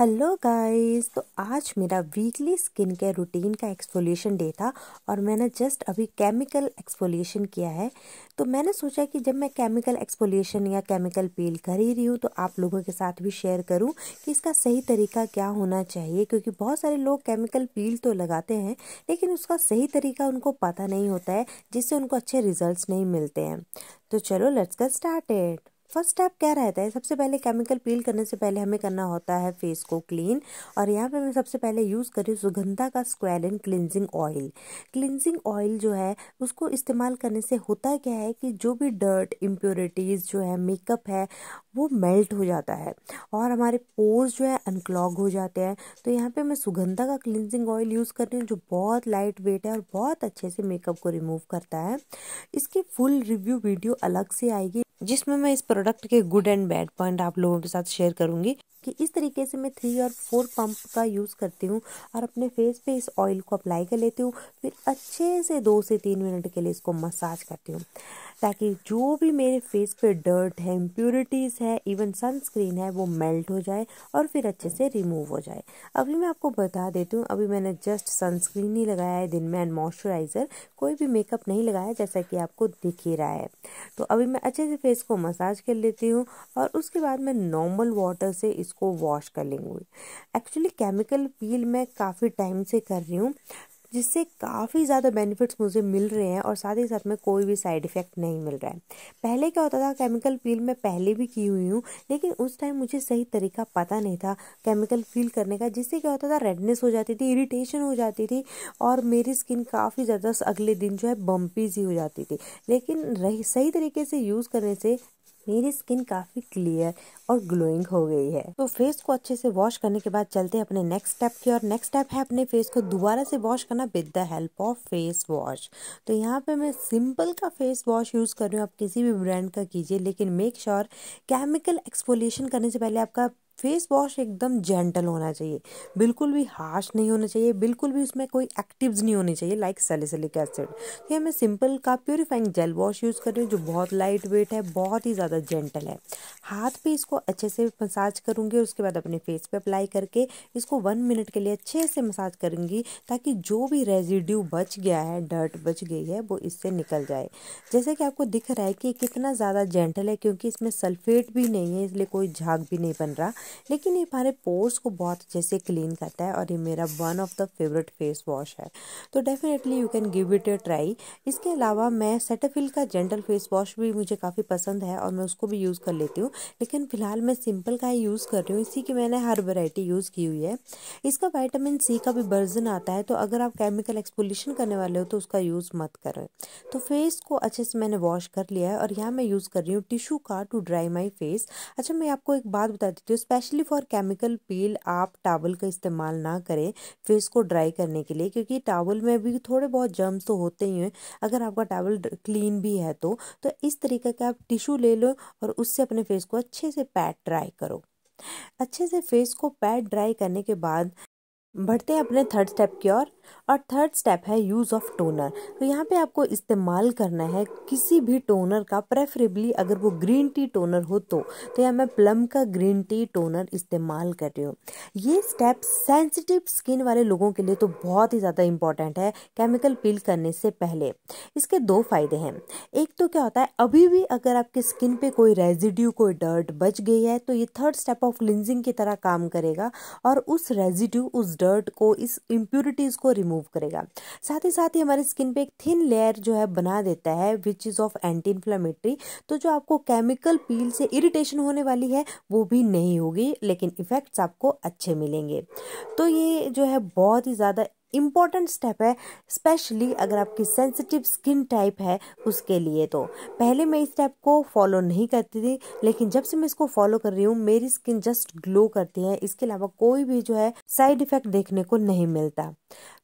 hello guys तो आज मेरा वीकली स्किन केयर रूटीन का एक्सफोलिएशन डे था और मैंने जस्ट अभी केमिकल एक्सफोलिएशन किया है तो मैंने सोचा कि जब मैं केमिकल एक्सफोलिएशन या केमिकल पील कर ही रही हूँ तो आप लोगों के साथ भी शेयर करूँ कि इसका सही तरीका क्या होना चाहिए क्योंकि बहुत सारे लोग केमिकल पील तो लगाते हैं लेकिन उसका सही तरीका उनको पता नहीं होता है जिससे उनको अच्छे रिजल्ट नहीं मिलते हैं तो चलो let's get started first step क्या रहता है सबसे पहले केमिकल पील करने से पहले हमें करना होता है फेस को क्लीन और यहाँ पे मैं सबसे पहले यूज़ कर रही हूँ सुगंधा का squalane cleansing oil cleansing oil जो है उसको इस्तेमाल करने से होता क्या है कि जो भी डर्ट इम्प्योरिटीज़ जो है मेकअप है वो मेल्ट हो जाता है और हमारे पोर्स जो है अनक्लॉग हो जाते हैं तो यहाँ पर मैं सुगंधा का क्लिनजिंग ऑयल यूज़ कर रही हूँ जो बहुत लाइट वेट है और बहुत अच्छे से मेकअप को रिमूव करता है इसकी फुल रिव्यू वीडियो अलग से आएगी जिसमें मैं इस प्रोडक्ट के गुड एंड बैड पॉइंट आप लोगों के साथ शेयर करूंगी कि इस तरीके से मैं थ्री और फोर पंप का यूज़ करती हूँ और अपने फेस पे इस ऑयल को अप्लाई कर लेती हूँ फिर अच्छे से दो से तीन मिनट के लिए इसको मसाज करती हूँ ताकि जो भी मेरे फेस पे डर्ट है इम्प्योरिटीज़ है इवन सनस्क्रीन है वो मेल्ट हो जाए और फिर अच्छे से रिमूव हो जाए अभी मैं आपको बता देती हूँ अभी मैंने जस्ट सनस्क्रीन ही लगाया है दिन में एंड मॉइस्चराइज़र कोई भी मेकअप नहीं लगाया जैसा कि आपको दिख ही रहा है तो अभी मैं अच्छे से फेस को मसाज कर लेती हूँ और उसके बाद मैं नॉर्मल वाटर से इसको वॉश कर लेंगी एक्चुअली केमिकल पील मैं काफ़ी टाइम से कर रही हूँ जिससे काफ़ी ज़्यादा बेनिफिट्स मुझे मिल रहे हैं और साथ ही साथ में कोई भी साइड इफ़ेक्ट नहीं मिल रहा है पहले क्या होता था केमिकल फील मैं पहले भी की हुई हूँ लेकिन उस टाइम मुझे सही तरीका पता नहीं था केमिकल फील करने का जिससे क्या होता था रेडनेस हो जाती थी इरीटेशन हो जाती थी और मेरी स्किन काफ़ी ज़्यादा अगले दिन जो है बम्पीज ही हो जाती थी लेकिन रही सही तरीके से यूज़ करने से मेरी स्किन काफ़ी क्लियर और ग्लोइंग हो गई है तो फेस को अच्छे से वॉश करने के बाद चलते हैं अपने नेक्स्ट स्टेप की और नेक्स्ट स्टेप है अपने फेस को दोबारा से वॉश करना with the help of face wash तो यहाँ पे मैं सिंपल का फेस वॉश यूज़ कर रही हूँ आप किसी भी ब्रांड का कीजिए लेकिन मेक श्योर केमिकल एक्सपोलेशन करने से पहले आपका फेस वॉश एकदम जेंटल होना चाहिए बिल्कुल भी हार्श नहीं होना चाहिए बिल्कुल भी उसमें कोई एक्टिव्स नहीं होने चाहिए लाइक सेलिसिलिक एसिड तो ये मैं सिंपल का प्योरीफाइंग जेल वॉश यूज़ कर रही हूँ जो बहुत लाइट वेट है बहुत ही ज़्यादा जेंटल है हाथ पे इसको अच्छे से मसाज करूँगी और उसके बाद अपने फेस पर अप्लाई करके इसको वन मिनट के लिए अच्छे से मसाज करूँगी ताकि जो भी रेजिड्यू बच गया है डर्ट बच गई है वो इससे निकल जाए जैसे कि आपको दिख रहा है कि कितना ज़्यादा जेंटल है क्योंकि इसमें सल्फेट भी नहीं है इसलिए कोई झाग भी नहीं बन रहा लेकिन ये हमारे पोर्स को बहुत अच्छे से क्लीन करता है और ये मेरा one of the favourite face wash है तो definitely you can give it a try इसके अलावा मैं सेटाफिल का जेंटल फेस वॉश भी मुझे काफ़ी पसंद है और मैं उसको भी यूज़ कर लेती हूँ लेकिन फिलहाल मैं सिंपल का ही यूज़ कर रही हूँ इसी की मैंने हर वेराइटी यूज़ की हुई है इसका वाइटामिन सी का भी वर्जन आता है तो अगर आप केमिकल एक्सपोल्यूशन करने वाले हो तो उसका यूज़ मत करें तो फेस को अच्छे से मैंने वॉश कर लिया है और यहाँ मैं यूज़ कर रही हूँ टिशू का टू ड्राई माई फेस अच्छा मैं आपको एक बात बता देती हूँ स्पेशली फॉर केमिकल पील आप टावल का इस्तेमाल ना करें फेस को ड्राई करने के लिए क्योंकि टावल में भी थोड़े बहुत जर्म्स तो होते ही हैं अगर आपका टावल क्लीन भी है तो, तो इस तरीके का आप टिशू ले लो और उससे अपने फेस को अच्छे से पैट ड्राई करो अच्छे से फेस को पैट ड्राई करने के बाद बढ़ते हैं अपने थर्ड स्टेप की ओर और थर्ड स्टेप है यूज़ ऑफ टोनर तो यहाँ पे आपको इस्तेमाल करना है किसी भी टोनर का प्रेफरेबली अगर वो ग्रीन टी टोनर हो तो तो यहाँ मैं प्लम का ग्रीन टी टोनर इस्तेमाल कर रही हूँ ये स्टेप सेंसिटिव स्किन वाले लोगों के लिए तो बहुत ही ज़्यादा इंपॉर्टेंट है केमिकल पील करने से पहले इसके दो फायदे हैं एक तो क्या होता है अभी भी अगर आपकी स्किन पर कोई रेजिड्यू कोई डर्ट बच गई है तो ये थर्ड स्टेप ऑफ क्लिनजिंग की तरह काम करेगा और उस रेजिड्यू उस डर्ट को इस इम्प्योरिटीज़ को रिमूव करेगा साथ ही साथ ही हमारी स्किन पे एक थिन लेयर जो है बना देता है which is of anti inflammatory तो जो आपको केमिकल पील से इरिटेशन होने वाली है वो भी नहीं होगी लेकिन इफ़ेक्ट्स आपको अच्छे मिलेंगे तो ये जो है बहुत ही ज़्यादा इम्पॉर्टेंट स्टेप है स्पेशली अगर आपकी सेंसिटिव स्किन टाइप है उसके लिए तो पहले मैं इस स्टेप को फॉलो नहीं करती थी लेकिन जब से मैं इसको फॉलो कर रही हूँ मेरी स्किन जस्ट ग्लो करती है इसके अलावा कोई भी जो है साइड इफेक्ट देखने को नहीं मिलता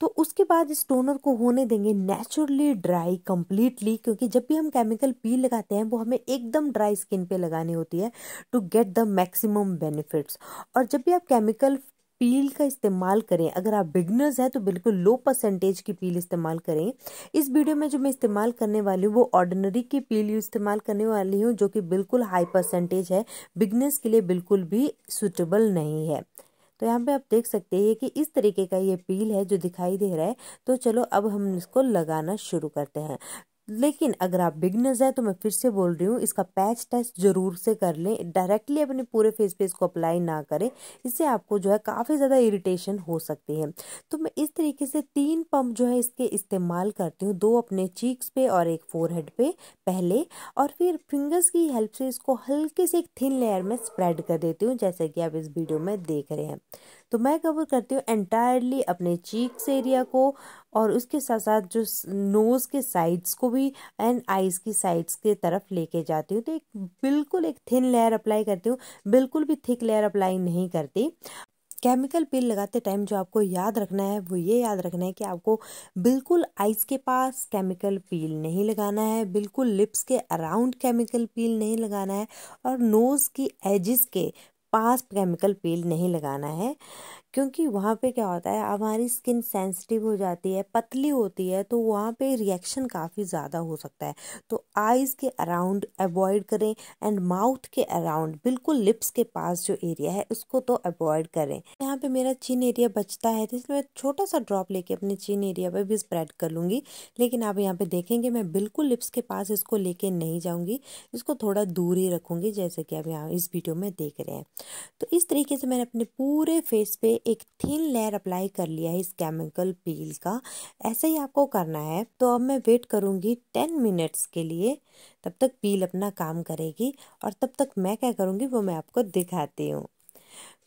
तो उसके बाद इस टोनर को होने देंगे नेचुरली ड्राई कम्प्लीटली क्योंकि जब भी हम केमिकल पी लगाते हैं वो हमें एकदम ड्राई स्किन पे लगानी होती है to get the maximum benefits और जब भी आप केमिकल पील का इस्तेमाल करें अगर आप बिगनर्स हैं तो बिल्कुल लो परसेंटेज की पील इस्तेमाल करें इस वीडियो में जो मैं इस्तेमाल करने वाली हूँ वो ऑर्डनरी की पील इस्तेमाल करने वाली हूँ जो कि बिल्कुल हाई परसेंटेज है बिगनर्स के लिए बिल्कुल भी सुटेबल नहीं है तो यहाँ पे आप देख सकते हैं कि इस तरीके का ये पील है जो दिखाई दे रहा है तो चलो अब हम इसको लगाना शुरू करते हैं लेकिन अगर आप बिगनर्स हैं तो मैं फिर से बोल रही हूँ इसका पैच टेस्ट जरूर से कर लें डायरेक्टली अपने पूरे फेस पे इसको अप्लाई ना करें इससे आपको जो है काफ़ी ज़्यादा इरिटेशन हो सकती है तो मैं इस तरीके से तीन पम्प जो है इसके इस्तेमाल करती हूँ दो अपने चीक्स पे और एक फोर हेड पे पहले और फिर फिंगर्स की हेल्प से इसको हल्के से एक थिन लेयर में स्प्रेड कर देती हूँ जैसे कि आप इस वीडियो में देख रहे हैं तो मैं कवर करती हूँ एंटायरली अपने चीक्स एरिया को और उसके साथ साथ जो नोज़ के साइड्स को भी एंड आइज़ की साइड्स के तरफ लेके जाती हूँ तो एक बिल्कुल एक थिन लेयर अप्लाई करती हूँ बिल्कुल भी थिक लेयर अप्लाई नहीं करती केमिकल पिल लगाते टाइम जो आपको याद रखना है वो ये याद रखना है कि आपको बिल्कुल आइज़ के पास केमिकल पील नहीं लगाना है बिल्कुल लिप्स के अराउंड केमिकल पील नहीं लगाना है और नोज़ की एजिस के पास केमिकल पील नहीं लगाना है क्योंकि वहाँ पे क्या होता है हमारी स्किन सेंसिटिव हो जाती है पतली होती है तो वहाँ पे रिएक्शन काफ़ी ज़्यादा हो सकता है तो आइज़ के अराउंड अवॉइड करें एंड माउथ के अराउंड बिल्कुल लिप्स के पास जो एरिया है उसको तो अवॉइड करें यहाँ पे मेरा चिन एरिया बचता है तो इसलिए मैं छोटा सा ड्रॉप लेके अपने चिन एरिया पर भी स्प्रेड कर लूँगी लेकिन आप यहाँ पर देखेंगे मैं बिल्कुल लिप्स के पास इसको ले नहीं जाऊँगी इसको थोड़ा दूर ही रखूँगी जैसे कि आप यहाँ इस वीडियो में देख रहे हैं तो इस तरीके से मैंने अपने पूरे फेस पे एक थिन लेयर अप्लाई कर लिया है इस केमिकल पील का ऐसे ही आपको करना है तो अब मैं वेट करूँगी टेन मिनट्स के लिए तब तक पील अपना काम करेगी और तब तक मैं क्या करूँगी वो मैं आपको दिखाती हूँ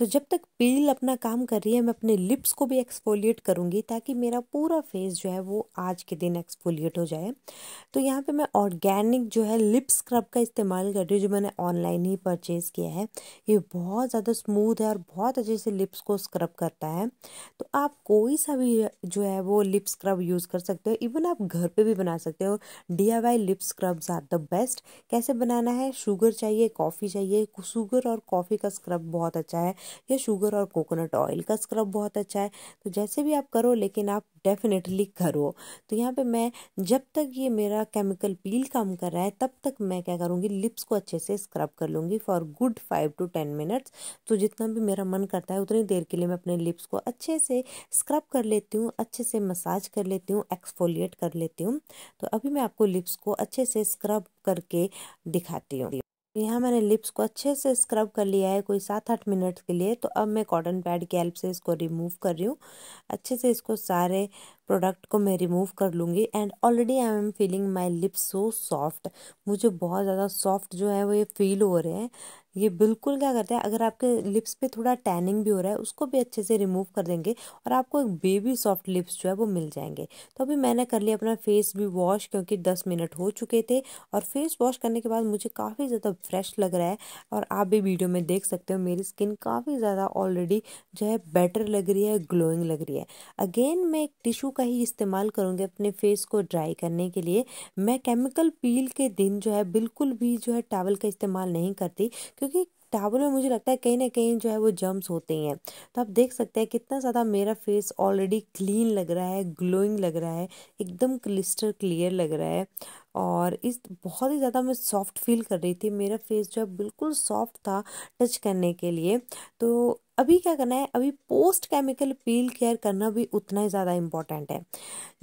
तो जब तक पील अपना काम कर रही है मैं अपने लिप्स को भी एक्सफोलिएट करूँगी ताकि मेरा पूरा फेस जो है वो आज के दिन एक्सफोलिएट हो जाए तो यहाँ पे मैं ऑर्गेनिक जो है लिप स्क्रब का इस्तेमाल कर रही हूँ जो मैंने ऑनलाइन ही परचेज़ किया है ये बहुत ज़्यादा स्मूथ है और बहुत अच्छे से लिप्स को स्क्रब करता है तो आप कोई सा भी जो है वो लिप स्क्रब यूज़ कर सकते हो इवन आप घर पर भी बना सकते हो D I Y lip scrubs are the best कैसे बनाना है शुगर चाहिए कॉफ़ी चाहिए शुगर और कॉफ़ी का स्क्रब बहुत अच्छा है या शुगर और कोकोनट ऑयल का स्क्रब बहुत अच्छा है तो जैसे भी आप करो लेकिन आप डेफिनेटली करो तो यहाँ पे मैं जब तक ये मेरा केमिकल पील काम कर रहा है तब तक मैं क्या करूँगी लिप्स को अच्छे से स्क्रब कर लूँगी for good five to ten minutes तो जितना भी मेरा मन करता है उतनी देर के लिए मैं अपने लिप्स को अच्छे से स्क्रब कर लेती हूँ अच्छे से मसाज कर लेती हूँ एक्सफोलिएट कर लेती हूँ तो अभी मैं आपको लिप्स को अच्छे से स्क्रब करके दिखाती हूँ यहाँ मैंने लिप्स को अच्छे से स्क्रब कर लिया है कोई सात आठ मिनट के लिए तो अब मैं कॉटन पैड की हेल्प से इसको रिमूव कर रही हूँ अच्छे से इसको सारे प्रोडक्ट को मैं रिमूव कर लूँगी and already I am feeling my lips so soft मुझे बहुत ज़्यादा सॉफ्ट जो है वो ये फील हो रहे हैं ये बिल्कुल क्या करते हैं अगर आपके लिप्स पे थोड़ा टैनिंग भी हो रहा है उसको भी अच्छे से रिमूव कर देंगे और आपको एक बेबी सॉफ्ट लिप्स जो है वो मिल जाएंगे तो अभी मैंने कर लिया अपना फेस भी वॉश क्योंकि दस मिनट हो चुके थे और फेस वॉश करने के बाद मुझे काफ़ी ज़्यादा फ्रेश लग रहा है और आप भी वीडियो में देख सकते हो मेरी स्किन काफ़ी ज़्यादा ऑलरेडी जो है बेटर लग रही है ग्लोइंग लग रही है अगेन मैं एक टिशू का ही इस्तेमाल करूँगी अपने फेस को ड्राई करने के लिए मैं केमिकल पील के दिन जो है बिल्कुल भी जो है टावल का इस्तेमाल नहीं करती क्योंकि टावल में मुझे लगता है कहीं ना कहीं जो है वो जम्स होते हैं तो आप देख सकते हैं कितना ज़्यादा मेरा फेस ऑलरेडी क्लीन लग रहा है ग्लोइंग लग रहा है एकदम क्लिस्टर क्लियर लग रहा है और इस बहुत ही ज़्यादा मैं सॉफ्ट फील कर रही थी मेरा फेस जो है बिल्कुल सॉफ्ट था टच करने के लिए तो अभी क्या करना है अभी पोस्ट केमिकल पील केयर करना भी उतना ही ज़्यादा इम्पॉर्टेंट है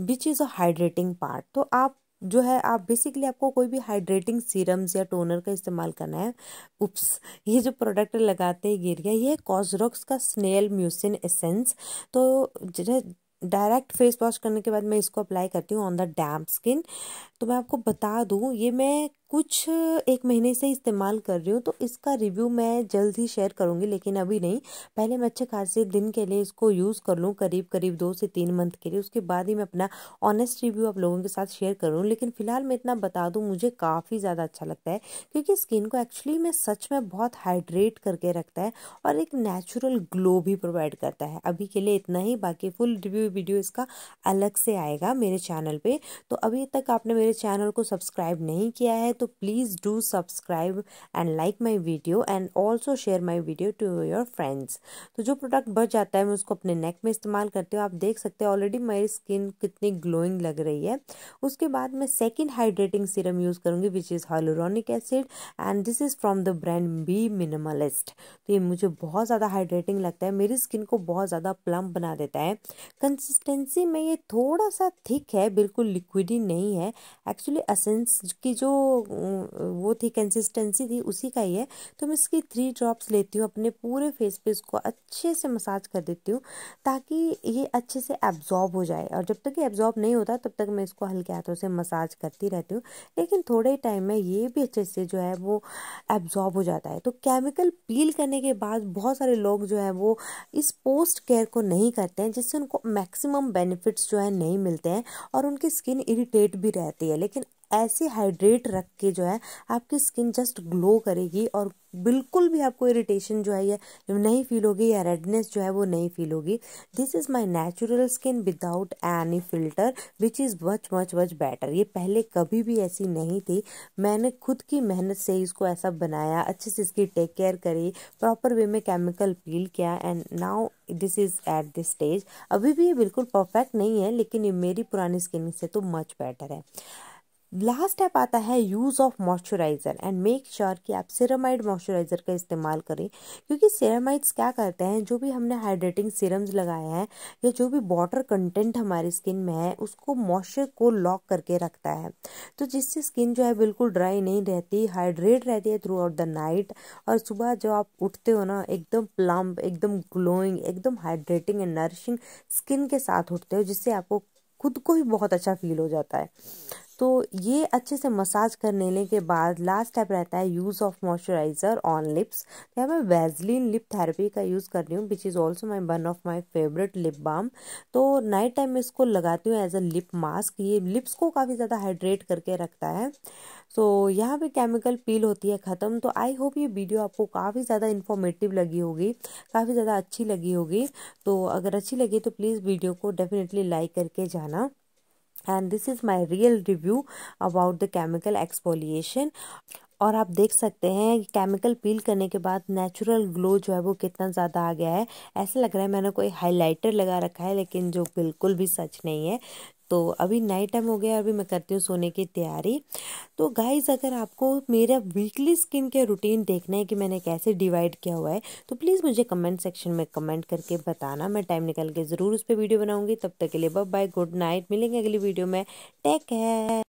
which is a hydrating part तो आप जो है आप बेसिकली आपको कोई भी हाइड्रेटिंग सीरम्स या टोनर का इस्तेमाल करना है उप्स ये जो प्रोडक्ट लगाते हैं गिरिया ये कॉजरोक्स का स्नेल म्यूसिन एसेंस तो जो डायरेक्ट फेस वॉश करने के बाद मैं इसको अप्लाई करती हूँ ऑन द डैम्प स्किन तो मैं आपको बता दूँ ये मैं कुछ एक महीने से इस्तेमाल कर रही हूँ तो इसका रिव्यू मैं जल्द ही शेयर करूँगी लेकिन अभी नहीं पहले मैं अच्छे खासे दिन के लिए इसको यूज़ कर लूँ करीब करीब दो से तीन मंथ के लिए उसके बाद ही मैं अपना ऑनेस्ट रिव्यू आप लोगों के साथ शेयर करूँ लेकिन फ़िलहाल मैं इतना बता दूँ मुझे काफ़ी ज़्यादा अच्छा लगता है क्योंकि स्किन को एक्चुअली में सच में बहुत हाइड्रेट करके रखता है और एक नेचुरल ग्लो भी प्रोवाइड करता है अभी के लिए इतना ही बाकी फुल रिव्यू वीडियो इसका अलग से आएगा मेरे चैनल पर तो अभी तक आपने मेरे चैनल को सब्सक्राइब नहीं किया है तो please do subscribe and like my video and also share my video to your friends तो जो प्रोडक्ट बच जाता है मैं उसको अपने नेक में इस्तेमाल करती हूँ आप देख सकते हो ऑलरेडी मेरी स्किन कितनी ग्लोइंग लग रही है उसके बाद मैं सेकेंड हाइड्रेटिंग सीरम यूज़ करूँगी which is hyaluronic acid and this is from the brand Be Minimalist तो ये मुझे बहुत ज़्यादा हाइड्रेटिंग लगता है मेरी स्किन को बहुत ज़्यादा प्लम्प बना देता है कंसिस्टेंसी में ये थोड़ा सा थिक है बिल्कुल लिक्विडी नहीं है एक्चुअली असेंस की जो वो थी कंसिस्टेंसी थी उसी का ही है तो मैं इसकी थ्री ड्रॉप्स लेती हूँ अपने पूरे फेस पे इसको अच्छे से मसाज कर देती हूँ ताकि ये अच्छे से एब्जॉर्ब हो जाए और जब तक ये एब्जॉर्ब नहीं होता तब तक मैं इसको हल्के हाथों से मसाज करती रहती हूँ लेकिन थोड़े ही टाइम में ये भी अच्छे से जो है वो एब्जॉर्ब हो जाता है तो केमिकल पील करने के बाद बहुत सारे लोग जो है वो इस पोस्ट केयर को नहीं करते हैं जिससे उनको मैक्सिमम बेनिफिट्स जो है नहीं मिलते हैं और उनकी स्किन इरिटेट भी रहती है लेकिन ऐसे हाइड्रेट रख के जो है आपकी स्किन जस्ट ग्लो करेगी और बिल्कुल भी आपको इरिटेशन जो है ये नहीं फील होगी या रेडनेस जो है वो नहीं फील होगी this is my natural skin without any filter which is much much much better ये पहले कभी भी ऐसी नहीं थी मैंने खुद की मेहनत से इसको ऐसा बनाया अच्छे से इसकी टेक केयर करी प्रॉपर वे में केमिकल पील किया and now this is at this stage अभी भी ये बिल्कुल परफेक्ट नहीं है लेकिन ये मेरी पुरानी स्किन से तो मच बेटर है लास्ट स्टेप आता है use of moisturiser and make sure कि आप सिरामाइड मॉइस्चराइज़र का इस्तेमाल करें क्योंकि सिरामाइड्स क्या करते हैं जो भी हमने हाइड्रेटिंग सिरम्स लगाए हैं या जो भी वाटर कंटेंट हमारी स्किन में है उसको मॉइस्चर को लॉक करके रखता है तो जिससे स्किन जो है बिल्कुल ड्राई नहीं रहती हाइड्रेट रहती है थ्रू आउट द नाइट और सुबह जब आप उठते हो ना एकदम प्लम्प एकदम ग्लोइंग एकदम हाइड्रेटिंग एंड नरिशिंग स्किन के साथ उठते हो जिससे आपको खुद को ही बहुत अच्छा फील हो जाता है तो ये अच्छे से मसाज कर लेने के बाद लास्ट स्टेप रहता है use of moisturiser on lips तो यहाँ मैं वेजलिन लिप थेरेपी का यूज़ कर रही हूँ which is also my one of my favourite lip balm तो नाइट टाइम में इसको लगाती हूँ एज अ लिप मास्क ये लिप्स को काफ़ी ज़्यादा हाइड्रेट करके रखता है सो so, यहाँ पे केमिकल पील होती है ख़त्म तो आई होप ये वीडियो आपको काफ़ी ज़्यादा इन्फॉर्मेटिव लगी होगी काफ़ी ज़्यादा अच्छी लगी होगी तो अगर अच्छी लगी तो प्लीज़ वीडियो को डेफिनेटली लाइक करके जाना and this is my real review about the chemical exfoliation और आप देख सकते हैं केमिकल पील करने के बाद नेचुरल ग्लो जो है वो कितना ज़्यादा आ गया है ऐसा लग रहा है मैंने कोई हाइलाइटर लगा रखा है लेकिन जो बिल्कुल भी सच नहीं है तो अभी नाइट टाइम हो गया अभी मैं करती हूँ सोने की तैयारी तो गाइज़ अगर आपको मेरा वीकली स्किन केयर रूटीन देखना है कि मैंने कैसे डिवाइड किया हुआ है तो प्लीज़ मुझे कमेंट सेक्शन में कमेंट करके बताना मैं टाइम निकल के ज़रूर उस पर वीडियो बनाऊँगी तब तक के लिए बाय गुड नाइट मिलेंगे अगली वीडियो में टेक है